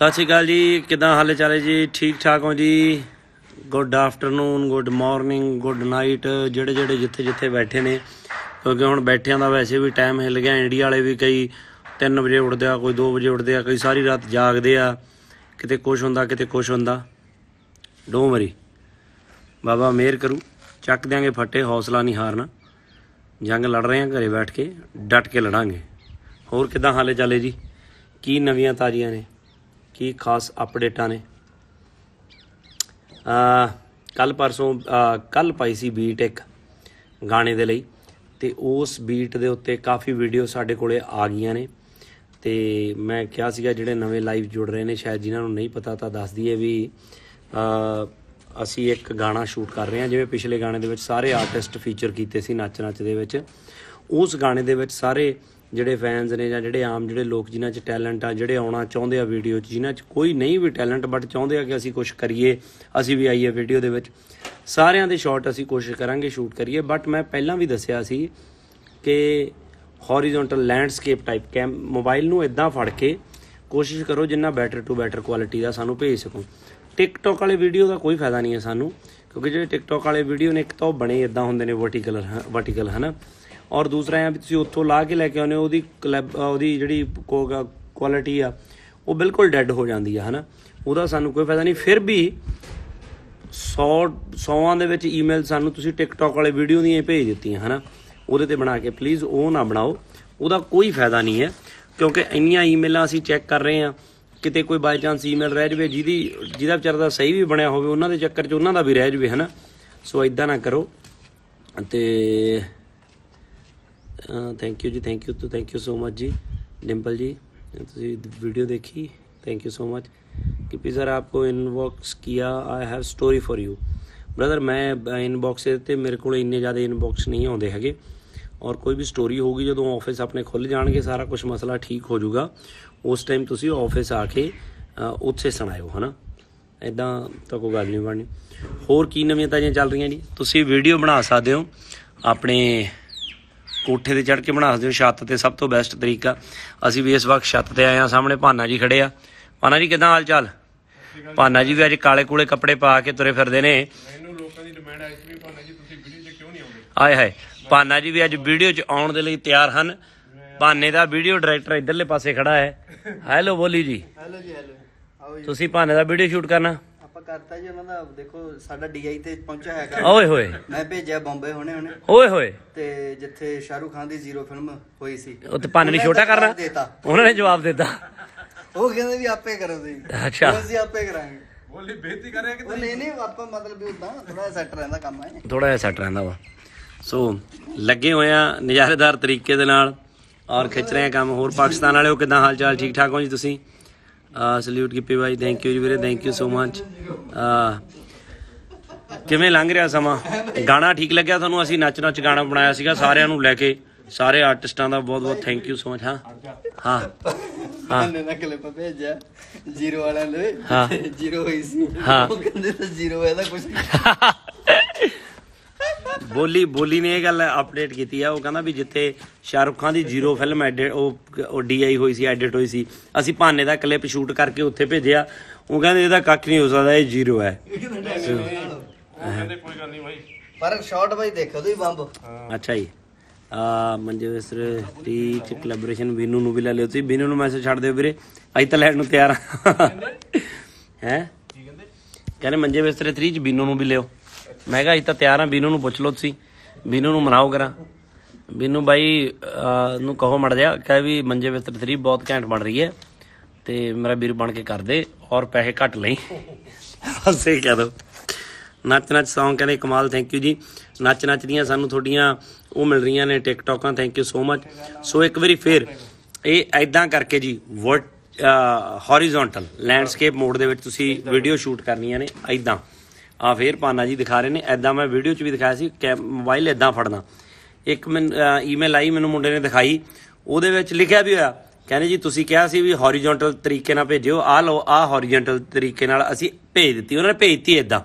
ਸਤਿ ਸ਼੍ਰੀ ਅਕਾਲ ਜੀ ਕਿਦਾਂ ਹਾਲੇ ਚਾਲੇ ਜੀ ਠੀਕ ਠਾਕ ਹੋ ਜੀ good afternoon good morning good night ਜਿਹੜੇ ਜਿਹੜੇ ਜਿੱਥੇ ਜਿੱਥੇ ਬੈਠੇ ਨੇ ਕਿਉਂਕਿ ਹੁਣ ਬੈਠਿਆਂ ਦਾ ਵੈਸੇ ਵੀ ਟਾਈਮ ਹਿੱਲ ਗਿਆ ਇੰਡੀਆ ਵਾਲੇ ਵੀ ਕਈ 3 ਵਜੇ ਉੱਠਦੇ ਆ ਕੋਈ 2 ਵਜੇ ਉੱਠਦੇ ਆ ਕਈ ਸਾਰੀ ਰਾਤ ਜਾਗਦੇ ਆ ਕਿਤੇ ਕੁਛ ਹੁੰਦਾ ਕਿਤੇ ਕੁਛ ਹੁੰਦਾ ਡੋਮਰੀ ਬਾਬਾ ਮੇਰ ਕਰੂ ਚੱਕ ਦਿਆਂਗੇ ਫੱਟੇ ਹੌਸਲਾ ਨਹੀਂ ਹਾਰਨਾ ਜੰਗ ਲੜ ਰਹੇ ਆ ਘਰੇ ਬੈਠ ਕੇ ਡਟ ਕੇ ਲੜਾਂਗੇ ਹੋਰ ਕਿਦਾਂ ਹਾਲੇ ਚਾਲੇ ਜੀ ਕੀ ਨਵੀਆਂ ਤਾਜ਼ੀਆਂ ਨੇ ਕੀ ਖਾਸ ਅਪਡੇਟਾਂ ਨੇ ਆ ਕੱਲ ਪਰਸੋਂ ਕੱਲ ਪਾਈ ਸੀ ਬੀਟ ਇੱਕ ਗਾਣੇ ਦੇ ਲਈ ਤੇ ਉਸ ਬੀਟ ਦੇ ਉੱਤੇ ਕਾਫੀ ਵੀਡੀਓ ਸਾਡੇ ਕੋਲੇ ਆ ਗਈਆਂ ਨੇ ਤੇ ਮੈਂ ਕਿਹਾ ਸੀਗਾ ਜਿਹੜੇ ਨਵੇਂ ਲਾਈਵ ਜੁੜ ਰਹੇ ਨੇ ਸ਼ਾਇਦ ਜਿਨ੍ਹਾਂ ਨੂੰ ਨਹੀਂ ਪਤਾ ਤਾਂ ਦੱਸ ਦਈਏ ਵੀ ਅਸੀਂ ਇੱਕ ਗਾਣਾ ਸ਼ੂਟ ਕਰ ਰਹੇ ਹਾਂ ਜਿਵੇਂ ਪਿਛਲੇ ਗਾਣੇ ਦੇ ਵਿੱਚ ਸਾਰੇ ਆਰਟਿਸਟ ਫੀਚਰ ਕੀਤੇ ਸੀ ਨੱਚ ਨੱਚ ਦੇ ਵਿੱਚ ਉਸ ਗਾਣੇ ਦੇ ਵਿੱਚ ਸਾਰੇ ਜਿਹੜੇ ਫੈਨਸ ਨੇ ਜਾਂ ਜਿਹੜੇ ਆਮ ਜਿਹੜੇ ਲੋਕ ਜਿਨ੍ਹਾਂ 'ਚ ਟੈਲੈਂਟ ਆ ਜਿਹੜੇ ਆਉਣਾ ਚਾਹੁੰਦੇ ਆ ਵੀਡੀਓ 'ਚ ਜਿਨ੍ਹਾਂ 'ਚ ਕੋਈ ਨਹੀਂ ਵੀ ਟੈਲੈਂਟ ਬਟ ਚਾਹੁੰਦੇ ਆ ਕਿ ਅਸੀਂ ਕੁਝ ਕਰੀਏ ਅਸੀਂ ਵੀ ਆਈਏ ਵੀਡੀਓ ਦੇ ਵਿੱਚ ਸਾਰਿਆਂ ਦੇ ਸ਼ਾਰਟ ਅਸੀਂ ਕੋਸ਼ਿਸ਼ ਕਰਾਂਗੇ ਸ਼ੂਟ ਕਰੀਏ ਬਟ ਮੈਂ ਪਹਿਲਾਂ ਵੀ ਦੱਸਿਆ ਸੀ ਕਿ horizontal landscape type cam mobile ਨੂੰ ਇਦਾਂ ਫੜ ਕੇ ਕੋਸ਼ਿਸ਼ ਕਰੋ ਜਿੰਨਾ ਬੈਟਰ ਟੂ ਬੈਟਰ ਕੁਆਲਿਟੀ ਦਾ ਸਾਨੂੰ ਭੇਜ ਸਕੋ ਟਿਕਟੌਕ ਵਾਲੇ ਵੀਡੀਓ ਦਾ ਕੋਈ ਫਾਇਦਾ ਨਹੀਂ ਹੈ ਸਾਨੂੰ ਕਿਉਂਕਿ ਜਿਹੜੇ ਟਿਕਟੌਕ ਵਾਲੇ ਵੀਡੀਓ ਨੇ ਇੱਕ ਤਾਂ ਬਣੇ ਇਦਾਂ ਹੁੰਦੇ ਨੇ ਵਰਟੀਕਲ ਵਰਟੀਕਲ ਹਨਾ ਔਰ ਦੂਸਰਾ ਹੈ ਵੀ ਤੁਸੀਂ ਉੱਥੋਂ ਲਾ ਕੇ ਲੈ ਕੇ ਆਉਨੇ ਉਹਦੀ ਉਹਦੀ ਜਿਹੜੀ ਕੁਆਲਿਟੀ ਆ ਉਹ ਬਿਲਕੁਲ ਡੈੱਡ ਹੋ ਜਾਂਦੀ ਆ ਹਨਾ ਉਹਦਾ ਸਾਨੂੰ ਕੋਈ ਫਾਇਦਾ ਨਹੀਂ ਫਿਰ ਵੀ 100 100ਾਂ ਦੇ ਵਿੱਚ ਈਮੇਲ ਸਾਨੂੰ ਤੁਸੀਂ ਟਿਕਟੌਕ ਵਾਲੇ ਵੀਡੀਓ ਦੀਆਂ ਭੇਜ ਦਿੱਤੀਆਂ ਹਨਾ ਉਹਦੇ ਤੇ ਬਣਾ ਕੇ ਪਲੀਜ਼ ਉਹ ਨਾ ਬਣਾਓ ਉਹਦਾ ਕੋਈ ਫਾਇਦਾ ਨਹੀਂ ਹੈ ਕਿਉਂਕਿ ਇੰਨੀਆਂ ਈਮੇਲਾਂ ਅਸੀਂ ਚੈੱਕ ਕਰ ਰਹੇ ਹਾਂ ਕਿਤੇ ਕੋਈ ਬਾਈ ਚਾਂਸ ਈਮੇਲ ਰਹਿ ਜਵੇ ਜਿਹਦੀ ਜਿਹਦਾ ਵਿਚਾਰਦਾ ਦਾ ਸਹੀ ਵੀ ਬਣਿਆ ਹੋਵੇ ਉਹਨਾਂ ਦੇ ਚੱਕਰ 'ਚ ਉਹਨਾਂ ਦਾ ਵੀ ਰਹਿ ਜਵੇ ਹਨਾ ਸੋ ਇਦਾਂ ਨਾ ਕਰੋ ਤੇ ਥੈਂਕ ਯੂ ਜੀ thank you too thank you so much ਜੀ ਡਿੰਪਲ ਜੀ ਤੁਸੀਂ ਵੀਡੀਓ ਦੇਖੀ ਥੈਂਕ ਯੂ ਸੋ ਮਚ किपी सर आपको ਇਨਬਾਕਸ ਕੀਆ I have story for you brother ਮੈਂ ਇਨਬਾਕਸ ਤੇ ਮੇਰੇ ਕੋਲ ਇੰਨੇ ਜ਼ਿਆਦਾ ਇਨਬਾਕਸ ਨਹੀਂ ਆਉਂਦੇ ਹੈਗੇ ਔਰ ਕੋਈ ਵੀ ਸਟੋਰੀ ਹੋਗੀ ਜਦੋਂ ਆਫਿਸ ਆਪਣੇ ਖੁੱਲ ਜਾਣਗੇ ਸਾਰਾ ਕੁਝ ਮਸਲਾ ਠੀਕ ਹੋ ਜਾਊਗਾ ਉਸ ਟਾਈਮ ਤੁਸੀਂ ਆਫਿਸ ਆ ਕੇ ਉੱਥੇ ਸੁਣਾਇਓ ਹਨਾ ਐਦਾਂ ਤਾਂ ਕੋਈ ਗੱਲ ਨਹੀਂ ਬਣਨੀ ਹੋਰ ਕੀ ਨਵੀਆਂ ਤਾਜ਼ੀਆਂ ਚੱਲ ਰਹੀਆਂ ਜੀ ਤੁਸੀਂ ਵੀਡੀਓ ਬਣਾ ਸਕਦੇ ਹੋ ਆਪਣੇ ਕੋਠੇ ਤੇ ਚੜ ਕੇ ਬਣਾ ਸਕਦੇ ਹੋ ਛੱਤ ਤੇ ਸਭ ਤੋਂ ਬੈਸਟ ਤਰੀਕਾ ਅਸੀਂ ਵੀ ਇਸ ਵਕਤ ਛੱਤ ਤੇ ਆਏ ਆ ਸਾਹਮਣੇ ਭਾਨਾ ਜੀ ਖੜੇ ਆ ਭਾਨਾ ਜੀ ਕਿਦਾਂ ਹਾਲ ਚਾਲ ਭਾਨਾ ਜੀ ਵੀ ਅੱਜ ਕਾਲੇ ਕੂਲੇ ਕੱਪੜੇ ਪਾ ਕੇ ਤੁਰੇ ਫਿਰਦੇ ਨੇ ਮੈਨੂੰ ਲੋਕਾਂ ਦੀ ਡਿਮਾਂਡ ਆਈ ਸੀ ਭਾਨਾ ਜੀ ਤੁਸੀਂ ਵੀਡੀਓ 'ਚ ਕਿਉਂ ਨਹੀਂ ਆਉਂਦੇ ਆਏ ਹਾਏ ਭਾਨਾ ਜੀ ਵੀ ਅੱਜ ਵੀਡੀਓ 'ਚ ਆਉਣ ਦੇ ਲਈ ਤਿਆਰ ਹਨ ਭਾਨੇ ਦਾ ਵੀਡੀਓ ਡਾਇਰੈਕਟਰ ਇਧਰਲੇ ਪਾਸੇ ਖੜਾ ਹੈ ਹੈਲੋ ਬੋਲੀ ਜੀ ਹੈਲੋ ਜੀ ਹੈਲੋ ਤੁਸੀਂ ਭਾਨੇ ਦਾ ਵੀਡੀਓ ਸ਼ੂਟ ਕਰਨਾ ਕਰਤਾ ਜੀ ਉਹਨਾਂ ਦਾ ਦੇਖੋ ਸਾਡਾ ਡੀਆਈ ਤੇ ਪਹੁੰਚਿਆ ਹੈਗਾ ਓਏ ਹੋਏ ਮੈਂ ਭੇਜਿਆ ਬੰਬੇ ਹੁਣੇ ਹੁਣੇ ਓਏ ਹੋਏ ਤੇ ਜਿੱਥੇ ਸ਼ਾਹਰੂਖ ਖਾਨ ਦੀ ਜ਼ੀਰੋ ਫਿਲਮ ਹੋਈ ਸੀ ਤੇ ਪੰਨ ਨਹੀਂ ਛੋਟਾ ਕਰਨਾ ਉਹਨਾਂ ਨੇ ਜਵਾਬ ਦਿੱਤਾ ਉਹ ਕਹਿੰਦੇ ਵੀ ਆਪੇ ਕਰੋ ਤੁਸੀਂ ਅੱਛਾ ਅਸੀਂ ਆਪੇ ਕਰਾਂਗੇ ਬੋਲੀ ਬੇਤੀ ਕਰਿਆ ਕਿ ਨਹੀਂ ਨਹੀਂ ਆਪਾਂ ਮਤਲਬ ਵੀ ਉਦਾਂ ਥੋੜਾ ਜਿਹਾ ਸੈਟ ਰਹਿੰਦਾ ਕੰਮ ਹੈ ਥੋੜਾ ਜਿਹਾ ਸੈਟ ਰਹਿੰਦਾ ਵਾ ਸੋ ਲੱਗੇ ਹੋਏ ਆ ਨਜ਼ਾਰੇਦਾਰ ਤਰੀਕੇ ਦੇ ਨਾਲ ਔਰ ਖਿੱਚ ਰਹੇ ਆ ਕੰਮ ਹੋਰ ਪਾਕਿਸਤਾਨ ਵਾਲਿਓ ਕਿਦਾਂ ਹਾਲ ਚਾਲ ਠੀਕ ਠਾਕ ਹੋ ਜੀ ਤੁਸੀਂ ਆ ਸਲੂਟ ਕੀਪੀ ਭਾਈ ਥੈਂਕ ਯੂ ਜੀ ਵੀਰੇ ਥੈਂਕ ਯੂ ਸੋ ਆ ਕਿਵੇਂ ਲੰਘ ਰਿਹਾ ਸਮਾਂ ਗਾਣਾ ਠੀਕ ਲੱਗਿਆ ਤੁਹਾਨੂੰ ਅਸੀਂ ਨੱਚ ਨੱਚ ਗਾਣਾ ਬਣਾਇਆ ਸੀਗਾ ਸਾਰਿਆਂ ਨੂੰ ਲੈ ਕੇ ਸਾਰੇ ਆਰਟਿਸਟਾਂ ਦਾ ਬਹੁਤ ਬਹੁਤ ਥੈਂਕ ਯੂ ਸੋ ਮਚ ਹਾਂ ਹਾਂ ਨੇ ਨਾ ਕਲਿੱਪ ਭੇਜਿਆ ਜ਼ੀਰੋ ਵਾਲਿਆਂ ਦੇ ਹਾਂ ਜ਼ੀਰੋ ਹੋਈ ਸੀ ਹਾਂ ਉਹ ਕਹਿੰਦੇ ਤਾਂ ਜ਼ੀਰੋ ਹੈ ਤਾਂ ਕੁਝ ਬੋਲੀ ਬੋਲੀ ਨੇ ਇਹ ਗੱਲ ਅਪਡੇਟ ਕੀਤੀ ਆ ਉਹ ਕਹਿੰਦਾ ਵੀ ਜਿੱਥੇ ਸ਼ਾਹਰੁਖ ਖਾਨ ਦੀ ਜ਼ੀਰੋ ਫਿਲਮ ਐਡਿਟ ਉਹ ਡੀਆਈ ਹੋਈ ਸੀ ਐਡਿਟ ਹੋਈ ਸੀ ਅਸੀਂ ਭਾਨੇ ਦਾ ਕਲਿੱਪ ਸ਼ੂਟ ਕਰਕੇ ਉੱਥੇ ਭੇਜਿਆ ਉਹ ਕਹਿੰਦੇ ਇਹਦਾ ਕੱਖ ਨਹੀਂ ਹੋ ਸਕਦਾ ਇਹ ਜ਼ੀਰੋ ਹੈ ਕਹਿੰਦੇ ਕੋਈ ਗੱਲ ਨਹੀਂ ਭਾਈ ਪਰ ਸ਼ਾਰਟ ਬਾਈ ਦੇਖੋ ਤੁਸੀਂ ਬੰਬ ਅੱਛਾ ਜੀ ਆ ਮੰਜੇਸਰ ਟੀ ਚ ਕੋਲੈਬੋਰੇਸ਼ਨ ਬੀਨੂ ਨੂੰ ਵੀ ਲੈ ਲਿਓ ਤੁਸੀਂ ਬੀਨੂ ਨੂੰ ਮੈਸੇਜ ਛੱਡ ਦਿਓ ਵੀਰੇ ਅੱਜ ਤਾਂ ਲੈਣ ਨੂੰ ਤਿਆਰ ਹੈ ਹੈ ਕੀ ਕਹਿੰਦੇ ਕਹਿੰਦੇ ਮੰਜੇ ਬਿਸਤਰੇ 3 ਚ ਬੀਨੂ ਨੂੰ ਵੀ ਲਿਓ ਮੈਂ ਕਿਹਾ ਅਜ ਤਾਂ ਤਿਆਰ ਆ ਬੀਨੂ ਨੂੰ ਪੁੱਛ ਲੋ ਤੁਸੀਂ ਬੀਨੂ ਨੂੰ ਮਨਾਓ ਕਰਾਂ ਬੀਨੂ ਬਾਈ ਨੂੰ ਕਹੋ ਮੜ ਜਾ ਕਹੇ ਵੀ ਮੰਜੇ ਵਿੱਚ ਤਰੀ ਬਹੁਤ ਘੈਂਟ ਬਣ ਰਹੀ ਹੈ ਤੇ ਮੇਰਾ ਵੀਰ ਬਣ ਕੇ ਕਰ ਦੇ ਔਰ ਪੈਸੇ ਘੱਟ ਲਈ ਹੱਸੇ ਕਰੋ ਦੋ ਨੱਚ ਨੱਚ ਸੌਂਗ ਕਹਿੰਦੇ ਕਮਾਲ ਥੈਂਕ ਯੂ ਜੀ ਨੱਚ ਨੱਚ ਦੀਆਂ ਸਾਨੂੰ ਤੁਹਾਡੀਆਂ ਉਹ ਮਿਲ ਰਹੀਆਂ ਨੇ ਟਿਕਟੋਕਾਂ thank you so much so ਇੱਕ ਵਾਰੀ ਫੇਰ ਇਹ ਐਦਾਂ ਕਰਕੇ ਜੀ ਵਰਟ ਹੌਰੀਜ਼ੌਂਟਲ ਲੈਂਡਸਕੇਪ ਮੋਡ ਦੇ ਵਿੱਚ ਤੁਸੀਂ ਵੀਡੀਓ ਸ਼ੂਟ ਕਰਨੀਆਂ ਨੇ ਐਦਾਂ ਆ ਫੇਰ ਪਾਨਾ ਜੀ ਦਿਖਾ ਰਹੇ ਨੇ ਐਦਾਂ ਮੈਂ ਵੀਡੀਓ 'ਚ ਵੀ ਦਿਖਾਇਆ ਸੀ ਮੋਬਾਈਲ ਐਦਾਂ ਫੜਨਾ ਇੱਕ ਮੈਨ ਈਮੇਲ ਆਈ ਮੈਨੂੰ ਮੁੰਡੇ ਨੇ ਦਿਖਾਈ ਉਹਦੇ ਵਿੱਚ ਲਿਖਿਆ ਵੀ ਹੋਇਆ ਕਹਿੰਦੇ ਜੀ ਤੁਸੀਂ ਕਿਹਾ ਸੀ ਵੀ ਹੌਰੀਜ਼ੌਂਟਲ ਤਰੀਕੇ ਨਾਲ ਭੇਜਿਓ ਆ ਲਓ ਆ ਹੌਰੀਜ਼ੌਂਟਲ ਤਰੀਕੇ ਨਾਲ ਅਸੀਂ ਭੇਜ ਦਿੱਤੀ ਉਹਨਾਂ ਨੇ ਭੇਜਤੀ ਐਦਾਂ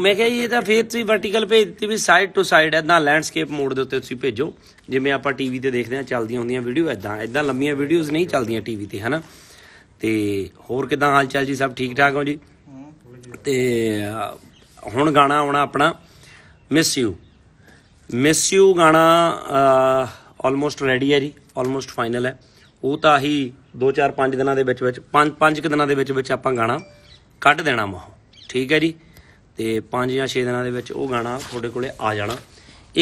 ਮੈਂ ਕਿਹਾ ਇਹ ਤਾਂ ਫੇਰ ਤੁਸੀਂ ਵਰਟੀਕਲ ਭੇਜ ਦਿੱਤੀ ਵੀ ਸਾਈਡ ਟੂ ਸਾਈਡ ਐਦਾਂ ਲੈਂਡਸਕੇਪ ਮੋਡ ਦੇ ਉੱਤੇ ਤੁਸੀਂ ਭੇਜੋ ਜਿਵੇਂ ਆਪਾਂ ਟੀਵੀ ਤੇ ਦੇਖਦੇ ਆ ਚੱਲਦੀਆਂ ਹੁੰਦੀਆਂ ਵੀਡੀਓ ਐਦਾਂ ਐਦਾਂ ਲੰਮੀਆਂ ਵੀਡੀਓਜ਼ ਨਹੀਂ ਚੱਲਦੀਆਂ ਟੀਵੀ ਤੇ ਹਨਾ ਤੇ ਹੋਰ ਕਿਦਾਂ ਹਾਲ ਚਾਲ ਜੀ ਸਭ ਠੀਕ ਠਾਕ ਹੋ ਜੀ ਤੇ ਹੁਣ ਗਾਣਾ ਆਉਣਾ ਆਪਣਾ ਮਿਸ ਯੂ ਮਿਸ ਯੂ ਗਾਣਾ ਆਲਮੋਸਟ ਰੈਡੀ ਹੈ ਜੀ ਆਲਮੋਸਟ ਫਾਈਨਲ ਹੈ ਉਹ ਤਾਂ ਹੀ 2-4 5 ਦਿਨਾਂ ਦੇ ਵਿੱਚ ਵਿੱਚ 5 5 ਕਿ ਦਿਨਾਂ ਦੇ ਵਿੱਚ ਵਿੱਚ ਆਪਾਂ ਗਾਣਾ ਕੱਢ ਦੇਣਾ ਮਾ ਠੀਕ ਹੈ ਜੀ ਤੇ 5 ਜਾਂ 6 ਦਿਨਾਂ ਦੇ ਵਿੱਚ ਉਹ ਗਾਣਾ ਤੁਹਾਡੇ ਕੋਲੇ ਆ ਜਾਣਾ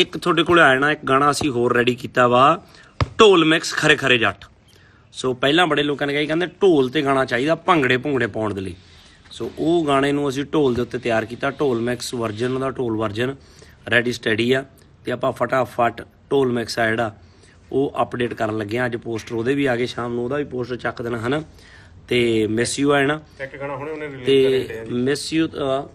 ਇੱਕ ਤੁਹਾਡੇ ਕੋਲੇ ਆ ਜਾਣਾ ਇੱਕ ਗਾਣਾ ਅਸੀਂ ਹੋਰ ਰੈਡੀ ਕੀਤਾ ਵਾ ਢੋਲ ਮਿਕਸ ਖਰੇ ਖਰੇ ਜੱਟ ਸੋ ਪਹਿਲਾਂ ਬੜੇ ਲੋਕਾਂ ਨੇ ਕਹੀ ਕਹਿੰਦੇ ਢੋਲ ਤੇ ਗਾਣਾ ਚਾਹੀਦਾ ਭੰਗੜੇ ਭੁੰਗੜੇ ਪਾਉਣ ਦੇ ਲਈ ਸੋ ਉਹ ਗਾਣੇ ਨੂੰ ਅਸੀਂ ਢੋਲ ਦੇ ਉੱਤੇ ਤਿਆਰ ਕੀਤਾ ਢੋਲ ਮੈਕਸ ਵਰਜਨ ਦਾ ਢੋਲ ਵਰਜਨ ਰੈਡੀ ਸਟੱਡੀ ਆ ਤੇ ਆਪਾਂ ਫਟਾਫਟ ਢੋਲ ਮੈਕਸ ਆ ਜਿਹੜਾ ਉਹ ਅਪਡੇਟ ਕਰਨ ਲੱਗੇ ਆ ਅੱਜ ਪੋਸਟਰ ਉਹਦੇ ਵੀ ਆ ਗਏ ਸ਼ਾਮ ਨੂੰ ਉਹਦਾ ਵੀ ਪੋਸਟਰ ਚੱਕ ਦੇਣਾ ਹਨ ਤੇ ਮਿਸ ਯੂ ਆ ਜਣਾ ਇੱਕ ਗਾਣਾ ਹੁਣੇ ਉਹਨੇ ਰਿਲੀਜ਼ ਕਰਿਆ ਤੇ ਮਿਸ ਯੂ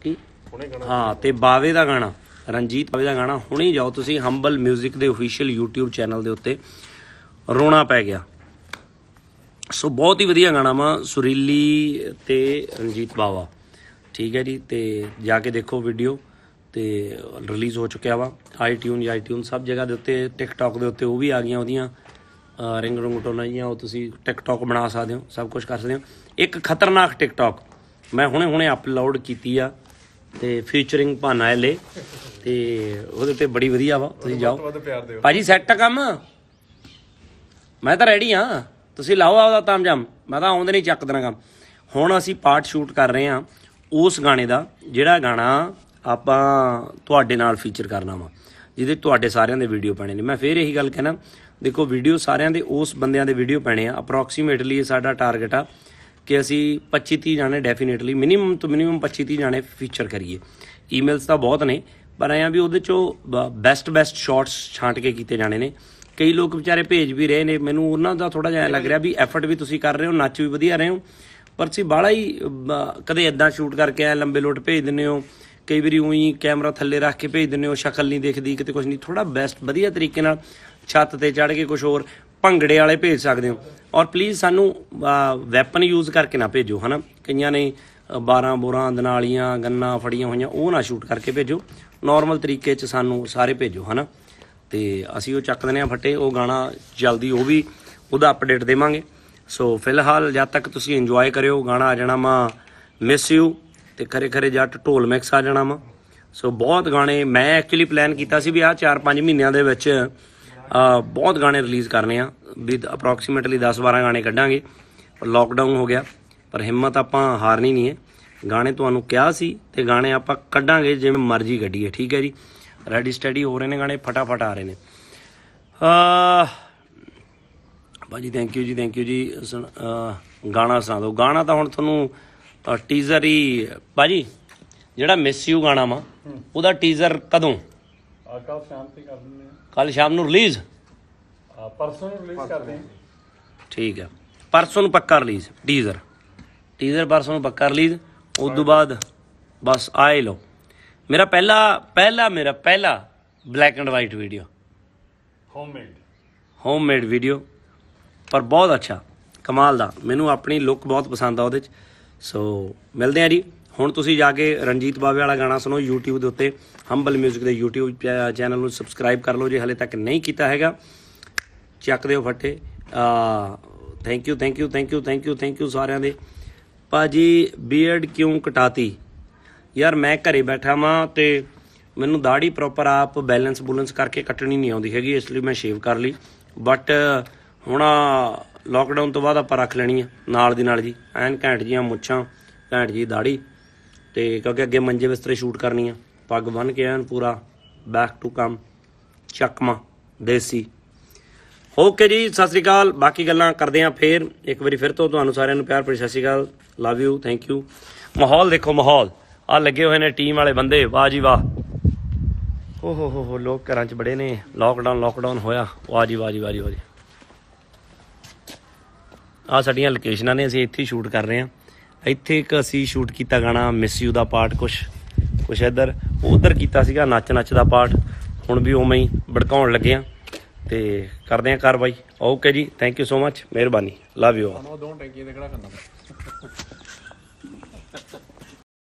ਕੀ ਹੁਣੇ ਗਾਣਾ ਹਾਂ ਤੇ ਬਾਵੇ ਦਾ ਗਾਣਾ ਰਣਜੀਤ ਬਾਵੇ ਦਾ ਗਾਣਾ ਹੁਣੇ ਜਾਓ ਤੁਸੀਂ ਹੰਬਲ 뮤직 ਦੇ ਅਫੀਸ਼ੀਅਲ YouTube ਚੈਨਲ ਦੇ ਉੱਤੇ ਰੋਣਾ ਪੈ ਗਿਆ ਸੋ ਬਹੁਤ ਹੀ ਵਧੀਆ ਗਾਣਾ ਵਾ ਸੁਰੀਲੀ ਤੇ ਰਣਜੀਤ ਬਾਵਾ ਠੀਕ ਹੈ ਜੀ ਤੇ ਜਾ ਕੇ ਦੇਖੋ ਵੀਡੀਓ ਤੇ ਰਿਲੀਜ਼ ਹੋ ਚੁੱਕਿਆ ਵਾ ਆਈਟਿਊਨ ਆਈਟਿਊਨ ਸਭ ਜਗ੍ਹਾ ਦੇ ਉੱਤੇ ਟਿਕਟੌਕ ਦੇ ਉੱਤੇ ਉਹ ਵੀ ਆ ਗਈਆਂ ਉਹਦੀਆਂ ਰਿੰਗ ਰੰਗ ਟੋਨਾਂ ਜੀਆਂ ਉਹ ਤੁਸੀਂ ਟਿਕਟੌਕ ਬਣਾ ਸਕਦੇ ਹੋ ਸਭ ਕੁਝ ਕਰ ਸਕਦੇ ਹੋ ਇੱਕ ਖਤਰਨਾਕ ਟਿਕਟੌਕ ਮੈਂ ਹੁਣੇ ਹੁਣੇ ਅਪਲੋਡ ਕੀਤੀ ਆ ਤੇ ਫੀਚਰਿੰਗ ਭਾਨਾ ਲੈ ਤੇ ਉਹਦੇ ਤੇ ਬੜੀ ਵਧੀਆ ਵਾ ਤੁਸੀਂ ਜਾਓ ਭਾਜੀ ਸੈੱਟ ਆ ਕੰਮ ਮੈਂ ਤਾਂ ਰੈਡੀ ਆ ਤੁਸੀਂ ਲਾਓ ਆਪਦਾ ਤਾਮਜਮ ਮੈਂ ਤਾਂ ਆਉਂਦੇ ਨਹੀਂ ਚੱਕ ਦਣਾਗਾ ਹੁਣ ਅਸੀਂ ਪਾਰਟ ਸ਼ੂਟ ਕਰ ਰਹੇ ਹਾਂ ਉਸ ਗਾਣੇ ਦਾ ਜਿਹੜਾ ਗਾਣਾ ਆਪਾਂ ਤੁਹਾਡੇ ਨਾਲ ਫੀਚਰ ਕਰਨਾ ਵਾ ਜਿਹਦੇ ਤੁਹਾਡੇ ਸਾਰਿਆਂ ਦੇ ਵੀਡੀਓ ਪੈਣੇ ਨੇ ਮੈਂ ਫੇਰ ਇਹੀ ਗੱਲ ਕਹਿਣਾ ਦੇਖੋ ਵੀਡੀਓ ਸਾਰਿਆਂ ਦੇ ਉਸ ਬੰਦਿਆਂ ਦੇ ਵੀਡੀਓ ਪੈਣੇ ਆ ਅਪਰੋਕਸੀਮੇਟਲੀ ਇਹ ਸਾਡਾ ਟਾਰਗੇਟ ਆ ਕਿ ਅਸੀਂ 25 30 ਜਾਣੇ ਡੈਫੀਨੇਟਲੀ ਮਿਨੀਮਮ ਤੋਂ ਮਿਨੀਮਮ 25 30 ਜਾਣੇ ਫੀਚਰ ਕਰੀਏ ਈਮੇਲਸ ਤਾਂ ਬਹੁਤ ਨੇ ਪਰ ਆਇਆ ਵੀ ਉਹਦੇ ਚੋਂ ਬੈਸਟ ਬੈਸਟ ਸ਼ਾਰਟਸ ਛਾਂਟ ਕੇ ਕੀਤੇ ਜਾਣੇ ਨੇ ਕਈ ਲੋਕ ਵਿਚਾਰੇ ਭੇਜ ਵੀ ਰਹੇ ਨੇ ਮੈਨੂੰ ਉਹਨਾਂ ਦਾ ਥੋੜਾ ਜਿਹਾ ਲੱਗ ਰਿਹਾ ਵੀ ਐਫਰਟ ਵੀ ਤੁਸੀਂ ਕਰ ਰਹੇ ਹੋ ਨੱਚ ਵੀ ਵਧੀਆ ਰਹੇ ਹੋ ਪਰ ਤੁਸੀਂ ਬਾਲਾ ਹੀ ਕਦੇ ਇਦਾਂ ਸ਼ੂਟ ਕਰਕੇ ਆ ਲੰਬੇ ਲੋਟ ਭੇਜ ਦਿੰਦੇ ਹੋ ਕਈ ਵਾਰੀ ਉਹੀ ਕੈਮਰਾ ਥੱਲੇ ਰੱਖ ਕੇ ਭੇਜ ਦਿੰਦੇ ਹੋ ਸ਼ਕਲ ਨਹੀਂ ਦਿਖਦੀ ਕਿਤੇ ਕੁਝ ਨਹੀਂ ਥੋੜਾ ਬੈਸਟ ਵਧੀਆ ਤਰੀਕੇ ਨਾਲ ਛੱਤ ਤੇ ਚੜ ਕੇ ਕੁਝ ਹੋਰ ਭੰਗੜੇ ਵਾਲੇ ਭੇਜ ਸਕਦੇ ਹੋ ਔਰ ਪਲੀਜ਼ ਸਾਨੂੰ ਵੈਪਨ ਯੂਜ਼ ਕਰਕੇ ਨਾ ਭੇਜੋ ਹਨਾ ਕਈਆਂ ਨੇ 12 ਬੋਰਾਂ ਦਨਾਲੀਆਂ ਗੰਨਾ ਫੜੀਆਂ ਹੋਈਆਂ ਉਹ ਨਾ ਸ਼ੂਟ ਕਰਕੇ ਭੇਜੋ ਨਾਰਮਲ ਤਰੀਕੇ 'ਚ ਸਾਨੂੰ ਸਾਰੇ ਭੇਜੋ ਹਨਾ ਤੇ ਅਸੀਂ ਉਹ ਚੱਕ ਦਿੰਦੇ ਆ ਫੱਟੇ ਉਹ ਗਾਣਾ ਜਲਦੀ ਉਹ ਵੀ ਉਹਦਾ ਅਪਡੇਟ ਦੇਵਾਂਗੇ ਸੋ ਫਿਲਹਾਲ ਜਦ ਤੱਕ ਤੁਸੀਂ ਇੰਜੋਏ ਕਰਿਓ ਗਾਣਾ ਆ ਜਾਣਾ ਮਾ ਮਿਸ ਯੂ ਤੇ ਖਰੇ ਖਰੇ ਜੱਟ ਢੋਲ ਮਿਕਸ ਆ ਜਾਣਾ ਮਾ ਸੋ ਬਹੁਤ ਗਾਣੇ ਮੈਂ ਐਕਚੁਅਲੀ ਪਲਾਨ ਕੀਤਾ ਸੀ ਵੀ ਆ 4-5 ਮਹੀਨਿਆਂ ਦੇ ਵਿੱਚ ਬਹੁਤ ਗਾਣੇ ਰਿਲੀਜ਼ ਕਰਨੇ ਆ ਵਿਦ ਅਪਰੋਕਸੀਮੇਟਲੀ 10-12 ਗਾਣੇ ਕੱਢਾਂਗੇ ਪਰ ਲਾਕਡਾਊਨ ਹੋ ਗਿਆ ਪਰ ਹਿੰਮਤ ਆਪਾਂ ਹਾਰਨੀ ਨਹੀਂ ਹੈ ਗਾਣੇ ਤੁਹਾਨੂੰ ਕਿਹਾ ਸੀ ਤੇ ਗਾਣੇ ਆਪਾਂ ਕੱਢਾਂਗੇ ਜਿਵੇਂ ਮਰਜ਼ੀ ਗੱਡੀ ਹੈ ਠੀਕ ਹੈ ਜੀ ਰੈਡੀ ਸਟੱਡੀ ਹੋ ਰਹੇ ਨੇ ਗਾਣੇ ਫਟਾਫਟ ਆ ਰਹੇ ਨੇ ਆ ਭਾਜੀ ਥੈਂਕ ਯੂ ਜੀ ਥੈਂਕ ਯੂ ਜੀ ਗਾਣਾ ਸੁਣਾ ਦਿਓ ਗਾਣਾ ਤਾਂ ਹੁਣ ਤੁਹਾਨੂੰ ਟੀਜ਼ਰ ਹੀ ਭਾਜੀ ਜਿਹੜਾ ਮਿਸ ਯੂ ਗਾਣਾ ਮਾ ਉਹਦਾ ਟੀਜ਼ਰ ਕਦੋਂ ਕੱਲ ਸ਼ਾਮ ਤੇ ਕਰ ਦਿੰਦੇ ਕੱਲ ਸ਼ਾਮ ਨੂੰ ਰਿਲੀਜ਼ ਆ ਪਰਸੋਂ ਨੂੰ ਰਿਲੀਜ਼ ਕਰਦੇ ਠੀਕ ਹੈ ਪਰਸੋਂ ਨੂੰ ਪੱਕਾ ਰਿਲੀਜ਼ ਟੀਜ਼ਰ ਟੀਜ਼ਰ ਪਰਸੋਂ ਨੂੰ ਪੱਕਾ ਰਿਲੀਜ਼ ਉਸ ਤੋਂ ਬਾਅਦ ਬਸ ਆਏ ਲੋ ਮੇਰਾ ਪਹਿਲਾ ਪਹਿਲਾ ਮੇਰਾ ਪਹਿਲਾ black and white video homemade homemade video ਪਰ ਬਹੁਤ ਅੱਛਾ ਕਮਾਲ ਦਾ ਮੈਨੂੰ ਆਪਣੀ ਲੁੱਕ ਬਹੁਤ ਪਸੰਦ ਆ ਉਹਦੇ ਚ ਸੋ ਮਿਲਦੇ ਆ ਜੀ ਹੁਣ ਤੁਸੀਂ ਜਾ ਕੇ ਰਣਜੀਤ ਬਾਵੇ ਵਾਲਾ ਗਾਣਾ ਸੁਣੋ YouTube ਦੇ ਉੱਤੇ ਹੰਬਲ 뮤직 ਦੇ YouTube ਚੈਨਲ ਨੂੰ ਸਬਸਕ੍ਰਾਈਬ ਕਰ ਲਓ ਜੇ ਹਲੇ ਤੱਕ ਨਹੀਂ ਕੀਤਾ ਹੈਗਾ ਚੱਕ ਦਿਓ ਫੱਟੇ ਆ thank you thank you thank you thank you thank you ਸਾਰਿਆਂ ਦੇ ਭਾਜੀ ਬੀਅਰਡ ਕਿਉਂ ਕਟਾਤੀ ਯਾਰ ਮੈਂ ਘਰੇ ਬੈਠਾ ਵਾਂ ਤੇ ਮੈਨੂੰ ਦਾੜੀ ਪ੍ਰੋਪਰ ਆਪ ਬੈਲੈਂਸ ਬੁਲੈਂਸ ਕਰਕੇ ਕੱਟਣੀ ਨਹੀਂ ਆਉਂਦੀ ਹੈਗੀ ਇਸ ਲਈ ਮੈਂ ਸ਼ੇਵ ਕਰ ਲਈ ਬਟ ਹੁਣ ਲਾਕਡਾਊਨ ਤੋਂ ਬਾਅਦ ਆਪਾਂ ਰੱਖ ਲੈਣੀ ਆ ਨਾਲ ਦੀ ਨਾਲ ਜੀ ਐਨ ਘੈਂਟ ਜੀਆਂ ਮੁੱਛਾਂ ਘੈਂਟ ਜੀ ਦਾੜੀ ਤੇ ਕਿਉਂਕਿ ਅੱਗੇ ਮੰਜੇ ਬਿਸਤਰੇ ਸ਼ੂਟ ਕਰਨੀ ਆ ਪੱਗ ਬੰਨ ਕੇ ਐਨ ਪੂਰਾ ਬੈਕ ਟੂ ਕਮ ਚੱਕਮਾ ਦੇਸੀ ਓਕੇ ਜੀ ਸਤਿ ਸ੍ਰੀ ਅਕਾਲ ਬਾਕੀ ਗੱਲਾਂ ਕਰਦੇ ਆਂ ਫੇਰ ਇੱਕ ਵਾਰੀ ਫਿਰ ਤੋਂ ਤੁਹਾਨੂੰ ਸਾਰਿਆਂ ਨੂੰ ਪਿਆਰ ਭਰੀ ਸਤਿ ਸ੍ਰੀ ਅਕਾਲ ਲਵ ਯੂ ਥੈਂਕ ਯੂ ਮਾਹੌਲ ਦੇਖੋ ਮਾਹੌਲ ਆ ਲੱਗੇ ਹੋਏ ਨੇ ਟੀਮ ਵਾਲੇ ਬੰਦੇ ਵਾਹ ਜੀ ਵਾਹ ਓ ਹੋ ਹੋ ਹੋ ਲੋਕ ਘਰਾਂ 'ਚ ਬੜੇ ਨੇ ਲਾਕਡਾਊਨ ਲਾਕਡਾਊਨ ਹੋਇਆ ਵਾਹ ਜੀ ਵਾਹ ਜੀ ਵਾਹ ਜੀ ਆ ਸਾਡੀਆਂ ਲੋਕੇਸ਼ਨਾਂ ਨੇ ਅਸੀਂ ਇੱਥੇ ਸ਼ੂਟ ਕਰ ਰਹੇ ਆ ਇੱਥੇ ਇੱਕ ਅਸੀਂ ਸ਼ੂਟ ਕੀਤਾ ਗਾਣਾ ਮਿਸ ਯੂ ਦਾ ਪਾਰਟ ਕੁਛ ਕੁਛ ਇੱਧਰ ਉਧਰ ਕੀਤਾ ਸੀਗਾ ਨੱਚ ਨੱਚ ਦਾ ਪਾਰਟ ਹੁਣ ਵੀ ਉਵੇਂ ਹੀ ਭੜਕਾਉਣ ਲੱਗੇ ਆ ਤੇ ਕਰਦੇ ਆ ਕਾਰਵਾਈ ਓਕੇ ਜੀ ਥੈਂਕ ਯੂ ਸੋ ਮੱਚ ਮਿਹਰਬਾਨੀ love you all don't thank you ਤੇ ਕਿਹੜਾ ਕਰਨਾ